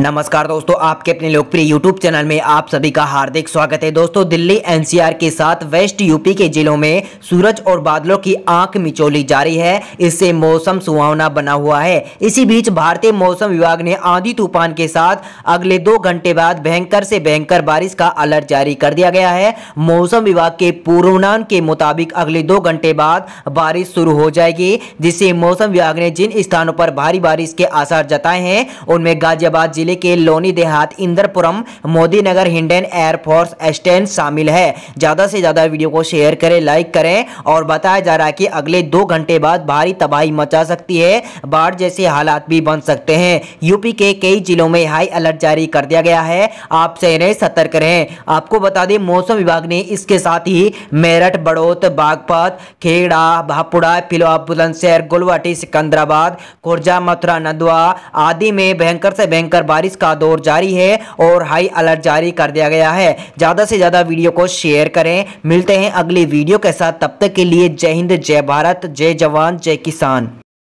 नमस्कार दोस्तों आपके अपने लोकप्रिय YouTube चैनल में आप सभी का हार्दिक स्वागत है दोस्तों दिल्ली एनसीआर के साथ वेस्ट यूपी के जिलों में सूरज और बादलों की आंख मिचोली जारी है इससे मौसम सुहावना बना हुआ है इसी बीच भारतीय मौसम विभाग ने आंधी तूफान के साथ अगले दो घंटे बाद भयंकर से भयंकर बारिश का अलर्ट जारी कर दिया गया है मौसम विभाग के पूर्वानुमान के मुताबिक अगले दो घंटे बाद बारिश शुरू हो जाएगी जिससे मौसम विभाग ने जिन स्थानों पर भारी बारिश के आसार जताए हैं उनमें गाजियाबाद जिले जिले के लोनी देहात इंदरपुरम मोदी नगर हिंडन एयरफोर्स स्टैंड शामिल है ज़्यादा से ज़्यादा वीडियो को शेयर करें लाइक करें और बताया जा रहा है कि अगले दो घंटे बाद भारी तबाही मचा सकती है बाढ़ जैसे हालात भी बन सकते हैं यूपी के कई जिलों में हाई अलर्ट जारी कर दिया गया है आप सहने सतर्क रहें आपको बता दें मौसम विभाग ने इसके साथ ही मेरठ बड़ोत बागपत खेड़ा भापुड़ा फिलवा बुलंदशहर गुलवाटी सिकंदराबाद खुर्जा मथुरा नंदवा आदि में भयंकर से भयंकर बारिश का दौर जारी है और हाई अलर्ट जारी कर दिया गया है ज़्यादा से ज़्यादा वीडियो को शेयर करें मिलते हैं अगले वीडियो के साथ तब तक के लिए जय हिंद जय भारत जय जवान जय किसान